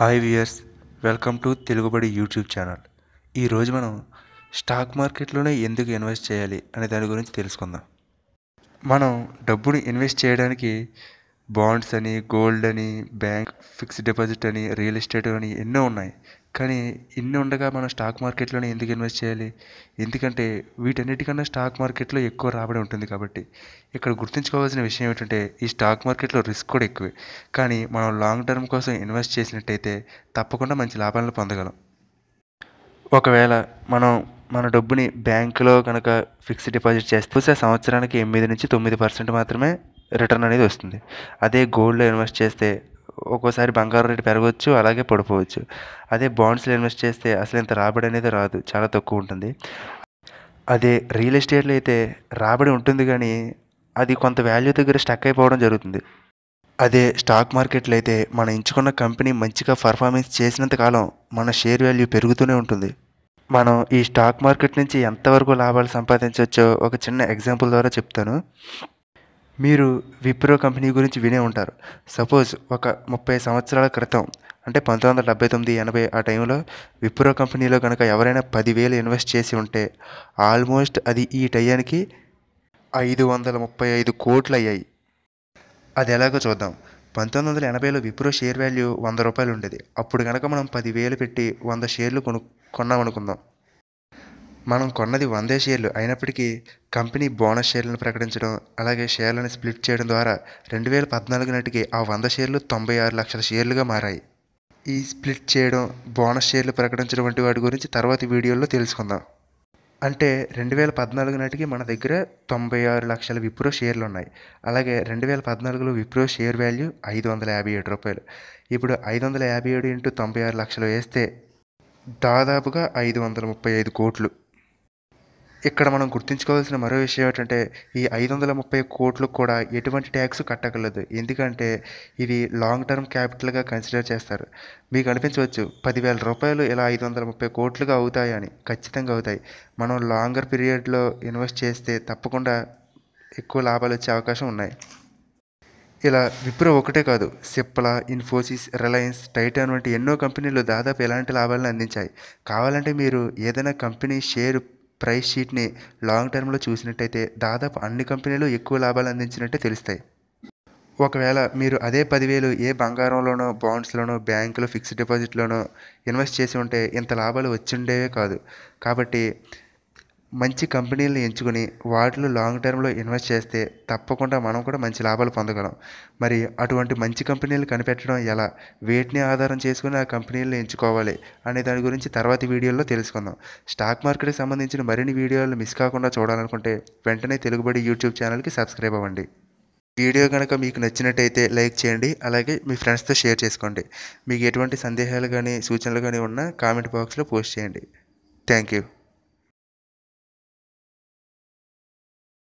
hi viewers welcome to Telugubadi YouTube channel ఈరోజు మనం stock మార్కెట్లోనే ఎందుకు ఇన్వెస్ట్ చేయాలి అనే దాని గురించి తెలుసుకుందాం మనం డబ్బుని ఇన్వెస్ట్ చేయడానికి బాండ్స్ అని గోల్డ్ అని బ్యాంక్ ఫిక్స్డ్ డిపాజిట్ అని రియల్ ఎస్టేట్ అని ఎన్నో ఉన్నాయి కానీ ఇన్ని ఉండగా మనం స్టాక్ మార్కెట్లోనే ఎందుకు ఇన్వెస్ట్ చేయాలి ఎందుకంటే వీటన్నిటికన్నా స్టాక్ మార్కెట్లో ఎక్కువ రాబడి ఉంటుంది కాబట్టి ఇక్కడ గుర్తుంచుకోవాల్సిన విషయం ఏంటంటే ఈ స్టాక్ మార్కెట్లో రిస్క్ కూడా ఎక్కువే కానీ మనం లాంగ్ టర్మ్ కోసం ఇన్వెస్ట్ చేసినట్టయితే తప్పకుండా మంచి లాభాలను పొందగలం ఒకవేళ మనం మన డబ్బుని బ్యాంకులో కనుక ఫిక్స్డ్ డిపాజిట్ చేస్తే సంవత్సరానికి ఎనిమిది నుంచి తొమ్మిది పర్సెంట్ మాత్రమే రిటర్న్ అనేది వస్తుంది అదే గోల్డ్లో ఇన్వెస్ట్ చేస్తే ఒక్కోసారి బంగారం రేటు పెరగవచ్చు అలాగే పడిపోవచ్చు అదే బాండ్స్లో ఇన్వెస్ట్ చేస్తే అసలు ఇంత రాబడి అనేది రాదు చాలా తక్కువ ఉంటుంది అదే రియల్ ఎస్టేట్లో అయితే రాబడి ఉంటుంది కానీ అది కొంత వాల్యూ దగ్గర స్టక్ అయిపోవడం జరుగుతుంది అదే స్టాక్ మార్కెట్లో అయితే మనం ఎంచుకున్న కంపెనీ మంచిగా పర్ఫార్మెన్స్ చేసినంత కాలం మన షేర్ వాల్యూ పెరుగుతూనే ఉంటుంది మనం ఈ స్టాక్ మార్కెట్ నుంచి ఎంతవరకు లాభాలు సంపాదించవచ్చో ఒక చిన్న ఎగ్జాంపుల్ ద్వారా చెప్తాను మీరు విప్రో కంపెనీ గురించి వినే ఉంటారు సపోజ్ ఒక ముప్పై సంవత్సరాల క్రితం అంటే పంతొమ్మిది వందల డెబ్బై తొమ్మిది ఎనభై ఆ టైంలో విప్రో కంపెనీలో కనుక ఎవరైనా పదివేలు ఇన్వెస్ట్ చేసి ఉంటే ఆల్మోస్ట్ అది ఈ టయానికి ఐదు వందల ముప్పై ఐదు కోట్లు అయ్యాయి అది ఎలాగో చూద్దాం పంతొమ్మిది వందల ఎనభైలో విప్రో షేర్ వాల్యూ వంద రూపాయలు ఉండేది అప్పుడు కనుక మనం పదివేలు పెట్టి వంద షేర్లు కొను కొన్నాం అనుకుందాం మనం కొన్నది వందే షేర్లు అయినప్పటికీ కంపెనీ బోనస్ షేర్లను ప్రకటించడం అలాగే షేర్లను స్ప్లిట్ చేయడం ద్వారా రెండు వేల పద్నాలుగు నాటికి ఆ వంద షేర్లు తొంభై ఆరు లక్షల షేర్లుగా మారాయి ఈ స్ప్లిట్ చేయడం బోనస్ షేర్లు ప్రకటించడం వంటి వాటి గురించి తర్వాత వీడియోలో తెలుసుకుందాం అంటే రెండు వేల పద్నాలుగు నాటికి మన దగ్గర తొంభై ఆరు లక్షల విప్రో షేర్లు ఉన్నాయి అలాగే రెండు వేల పద్నాలుగులో విప్రో షేర్ వాల్యూ ఐదు వందల యాభై ఏడు రూపాయలు ఇప్పుడు ఐదు వందల యాభై ఏడు ఇంటూ తొంభై ఆరు లక్షలు వేస్తే దాదాపుగా ఐదు వందల ముప్పై ఐదు కోట్లు ఇక్కడ మనం గుర్తుంచుకోవాల్సిన మరో విషయం ఏంటంటే ఈ ఐదు వందల ముప్పై కోట్లు కూడా ఎటువంటి ట్యాక్స్ కట్టగలదు ఎందుకంటే ఇది లాంగ్ టర్మ్ క్యాపిటల్గా కన్సిడర్ చేస్తారు మీకు అనిపించవచ్చు పదివేల రూపాయలు ఇలా ఐదు వందల ముప్పై కోట్లుగా అవుతాయని ఖచ్చితంగా అవుతాయి మనం లాంగర్ పీరియడ్లో ఇన్వెస్ట్ చేస్తే తప్పకుండా ఎక్కువ లాభాలు వచ్చే అవకాశం ఉన్నాయి ఇలా విప్రో ఒకటే కాదు సిప్లా ఇన్ఫోసిస్ రిలయన్స్ టైటాన్ వంటి ఎన్నో కంపెనీలు దాదాపు ఎలాంటి లాభాలను అందించాయి కావాలంటే మీరు ఏదైనా కంపెనీ షేర్ ప్రైస్ షీట్ని లాంగ్ టర్మ్లో చూసినట్టయితే దాదాపు అన్ని కంపెనీలు ఎక్కువ లాభాలు అందించినట్టే తెలుస్తాయి ఒకవేళ మీరు అదే పదివేలు ఏ బంగారంలోనో బాండ్స్లోనో బ్యాంకులో ఫిక్స్డ్ డిపాజిట్లోనో ఇన్వెస్ట్ చేసి ఉంటే ఇంత లాభాలు వచ్చి కాదు కాబట్టి మంచి కంపెనీలను ఎంచుకుని వాటిలో లాంగ్ టర్మ్లో ఇన్వెస్ట్ చేస్తే తప్పకుండా మనం కూడా మంచి లాభాలు పొందగలం మరి అటువంటి మంచి కంపెనీలు కనిపెట్టడం ఎలా వేటిని ఆధారం చేసుకుని ఆ కంపెనీలను ఎంచుకోవాలి అనే దాని గురించి తర్వాతి వీడియోలో తెలుసుకుందాం స్టాక్ మార్కెట్కి సంబంధించిన మరిన్ని వీడియోలు మిస్ కాకుండా చూడాలనుకుంటే వెంటనే తెలుగుబడి యూట్యూబ్ ఛానల్కి సబ్స్క్రైబ్ అవ్వండి వీడియో కనుక మీకు నచ్చినట్టయితే లైక్ చేయండి అలాగే మీ ఫ్రెండ్స్తో షేర్ చేసుకోండి మీకు ఎటువంటి సందేహాలు కానీ సూచనలు కానీ ఉన్నా కామెంట్ బాక్స్లో పోస్ట్ చేయండి థ్యాంక్ యూ